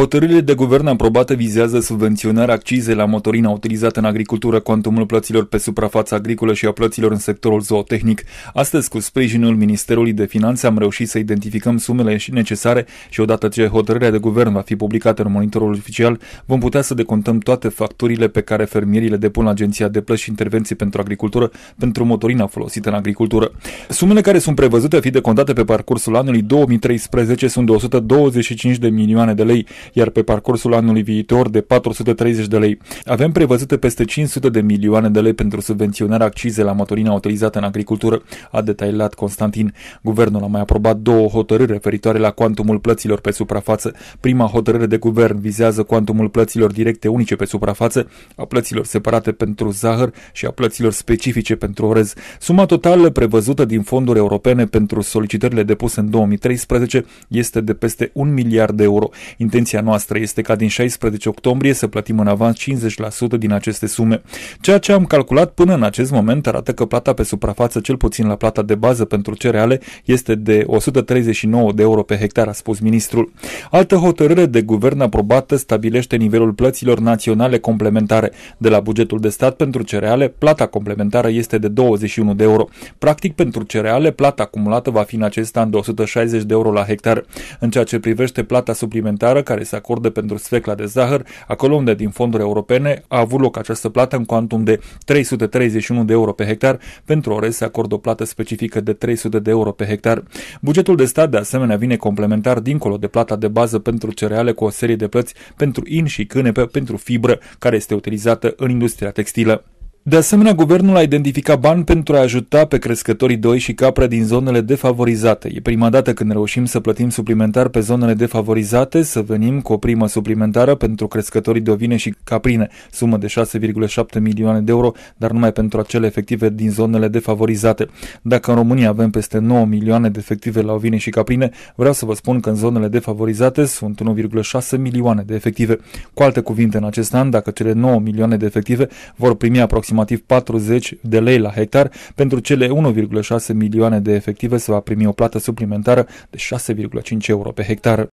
Hotărârile de guvern aprobate vizează subvenționarea accizei la motorina utilizată în agricultură, cuantumul plăților pe suprafața agricolă și a plăților în sectorul zootehnic. Astăzi, cu sprijinul Ministerului de Finanțe, am reușit să identificăm sumele necesare și odată ce hotărârea de guvern va fi publicată în monitorul oficial, vom putea să decontăm toate facturile pe care fermierii le depun la Agenția de Plăți și Intervenții pentru Agricultură pentru motorina folosită în agricultură. Sumele care sunt prevăzute a fi decontate pe parcursul anului 2013 sunt de 125 de milioane de lei iar pe parcursul anului viitor de 430 de lei. Avem prevăzute peste 500 de milioane de lei pentru subvenționarea accize la motorina utilizată în agricultură, a detaliat Constantin. Guvernul a mai aprobat două hotărâri referitoare la cuantumul plăților pe suprafață. Prima hotărâre de guvern vizează cuantumul plăților directe unice pe suprafață, a plăților separate pentru zahăr și a plăților specifice pentru orez. Suma totală prevăzută din fonduri europene pentru solicitările depuse în 2013 este de peste 1 miliard de euro. Intenția Intenția noastră este ca din 16 octombrie să plătim în avans 50% din aceste sume. Ceea ce am calculat până în acest moment arată că plata pe suprafață, cel puțin la plata de bază pentru cereale, este de 139 de euro pe hectar, a spus ministrul. Altă hotărâre de guvern aprobată stabilește nivelul plăților naționale complementare. De la bugetul de stat pentru cereale, plata complementară este de 21 de euro. Practic, pentru cereale, plata acumulată va fi în acest an de 160 de euro la hectar. În ceea ce privește plata suplimentară, care se acorde pentru sfecla de zahăr, acolo unde din fonduri europene a avut loc această plată în cuantum de 331 de euro pe hectar, pentru orez se acordă o plată specifică de 300 de euro pe hectar. Bugetul de stat de asemenea vine complementar dincolo de plata de bază pentru cereale cu o serie de plăți pentru in și cânepe pentru fibră care este utilizată în industria textilă. De asemenea, guvernul a identificat bani pentru a ajuta pe crescătorii doi și capre din zonele defavorizate. E prima dată când reușim să plătim suplimentar pe zonele defavorizate, să venim cu o primă suplimentară pentru crescătorii de ovine și caprine, sumă de 6,7 milioane de euro, dar numai pentru acele efective din zonele defavorizate. Dacă în România avem peste 9 milioane de efective la ovine și caprine, vreau să vă spun că în zonele defavorizate sunt 1,6 milioane de efective. Cu alte cuvinte, în acest an, dacă cele 9 milioane de efective vor primi aproximativ aproximativ 40 de lei la hectar, pentru cele 1,6 milioane de efective se va primi o plată suplimentară de 6,5 euro pe hectar.